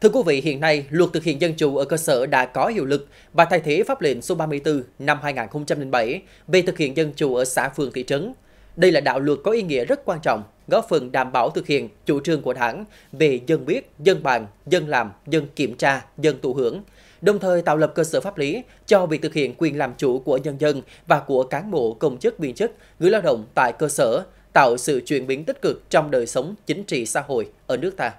Thưa quý vị, hiện nay, luật thực hiện dân chủ ở cơ sở đã có hiệu lực và thay thế pháp lệnh số 34 năm 2007 về thực hiện dân chủ ở xã phường thị trấn. Đây là đạo luật có ý nghĩa rất quan trọng, góp phần đảm bảo thực hiện chủ trương của đảng về dân biết, dân bàn, dân làm, dân kiểm tra, dân thụ hưởng, đồng thời tạo lập cơ sở pháp lý cho việc thực hiện quyền làm chủ của nhân dân và của cán bộ công chức viên chức, người lao động tại cơ sở, tạo sự chuyển biến tích cực trong đời sống chính trị xã hội ở nước ta.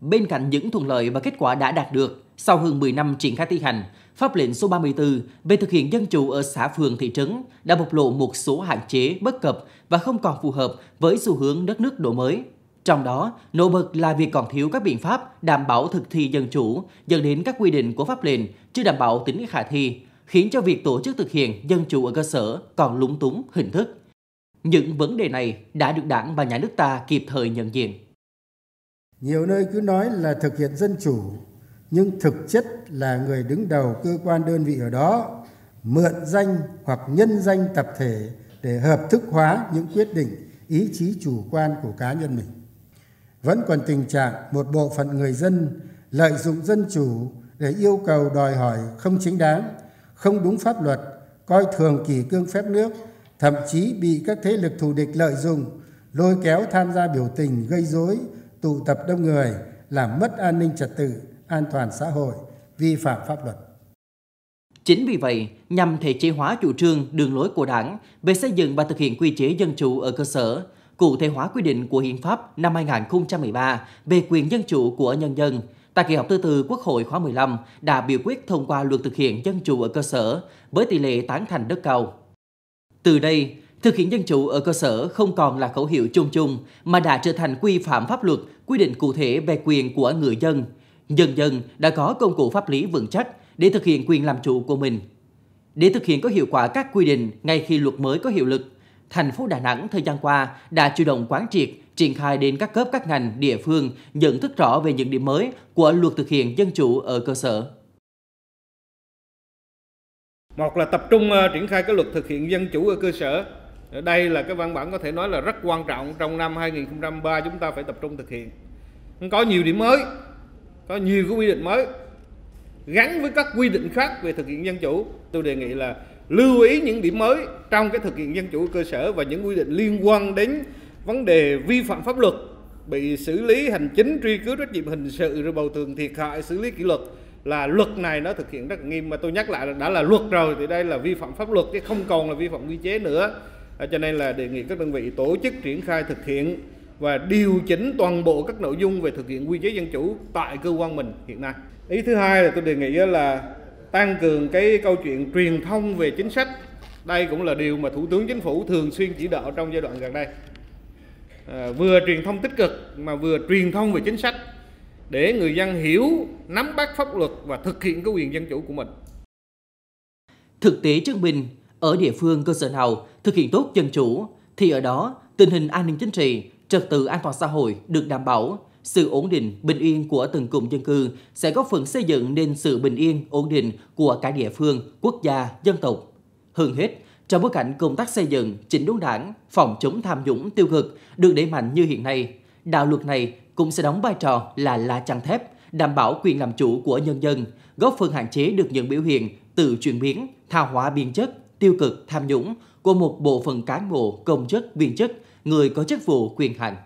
Bên cạnh những thuận lợi và kết quả đã đạt được, sau hơn 10 năm triển khai thi hành, pháp lệnh số 34 về thực hiện dân chủ ở xã phường thị trấn đã bộc lộ một số hạn chế bất cập và không còn phù hợp với xu hướng đất nước đổi mới. Trong đó, nổi bật là việc còn thiếu các biện pháp đảm bảo thực thi dân chủ dẫn đến các quy định của pháp lệnh chưa đảm bảo tính khả thi, khiến cho việc tổ chức thực hiện dân chủ ở cơ sở còn lúng túng hình thức. Những vấn đề này đã được đảng và nhà nước ta kịp thời nhận diện nhiều nơi cứ nói là thực hiện dân chủ nhưng thực chất là người đứng đầu cơ quan đơn vị ở đó mượn danh hoặc nhân danh tập thể để hợp thức hóa những quyết định ý chí chủ quan của cá nhân mình vẫn còn tình trạng một bộ phận người dân lợi dụng dân chủ để yêu cầu đòi hỏi không chính đáng không đúng pháp luật coi thường kỳ cương phép nước thậm chí bị các thế lực thù địch lợi dụng lôi kéo tham gia biểu tình gây dối tụ tập đông người làm mất an ninh trật tự an toàn xã hội vi phạm pháp luật Chính vì vậy, nhằm thể chế hóa chủ trương, đường lối của Đảng về xây dựng và thực hiện quy chế dân chủ ở cơ sở, cụ thể hóa quy định của Hiến pháp năm 2013 về quyền dân chủ của nhân dân, tại kỳ họp thứ tư Quốc hội khóa 15 đã biểu quyết thông qua luật thực hiện dân chủ ở cơ sở với tỷ lệ tán thành rất cao. Từ đây, Thực hiện dân chủ ở cơ sở không còn là khẩu hiệu chung chung mà đã trở thành quy phạm pháp luật quy định cụ thể về quyền của người dân. Dần dần đã có công cụ pháp lý vững chắc để thực hiện quyền làm chủ của mình. Để thực hiện có hiệu quả các quy định ngay khi luật mới có hiệu lực, thành phố Đà Nẵng thời gian qua đã chủ động quán triệt, triển khai đến các cấp các ngành, địa phương nhận thức rõ về những điểm mới của luật thực hiện dân chủ ở cơ sở. Một là tập trung ờ, triển khai cái luật thực hiện dân chủ ở cơ sở đây là cái văn bản có thể nói là rất quan trọng trong năm 2003 chúng ta phải tập trung thực hiện có nhiều điểm mới có nhiều cái quy định mới gắn với các quy định khác về thực hiện dân chủ tôi đề nghị là lưu ý những điểm mới trong cái thực hiện dân chủ cơ sở và những quy định liên quan đến vấn đề vi phạm pháp luật bị xử lý hành chính truy cứu trách nhiệm hình sự rồi bầu thường thiệt hại xử lý kỷ luật là luật này nó thực hiện rất nghiêm mà tôi nhắc lại là đã là luật rồi thì đây là vi phạm pháp luật chứ không còn là vi phạm quy chế nữa À, cho nên là đề nghị các đơn vị tổ chức triển khai thực hiện và điều chỉnh toàn bộ các nội dung về thực hiện quy chế dân chủ tại cơ quan mình hiện nay ý thứ hai là tôi đề nghị là tăng cường cái câu chuyện truyền thông về chính sách đây cũng là điều mà thủ tướng chính phủ thường xuyên chỉ đạo trong giai đoạn gần đây à, vừa truyền thông tích cực mà vừa truyền thông về chính sách để người dân hiểu nắm bắt pháp luật và thực hiện cái quyền dân chủ của mình thực tế chứng minh ở địa phương cơ sở nào thực hiện tốt dân chủ, thì ở đó tình hình an ninh chính trị, trật tự an toàn xã hội được đảm bảo, sự ổn định, bình yên của từng cụm dân cư sẽ góp phần xây dựng nên sự bình yên, ổn định của cả địa phương, quốc gia, dân tộc. Hơn hết, trong bối cảnh công tác xây dựng, chỉnh đốn đảng, phòng chống tham nhũng tiêu cực được đẩy mạnh như hiện nay, đạo luật này cũng sẽ đóng vai trò là lá chắn thép, đảm bảo quyền làm chủ của nhân dân, góp phần hạn chế được những biểu hiện tự chuyển biến, tha hóa biên chất tiêu cực tham nhũng của một bộ phận cán bộ công chức viên chức người có chức vụ quyền hạn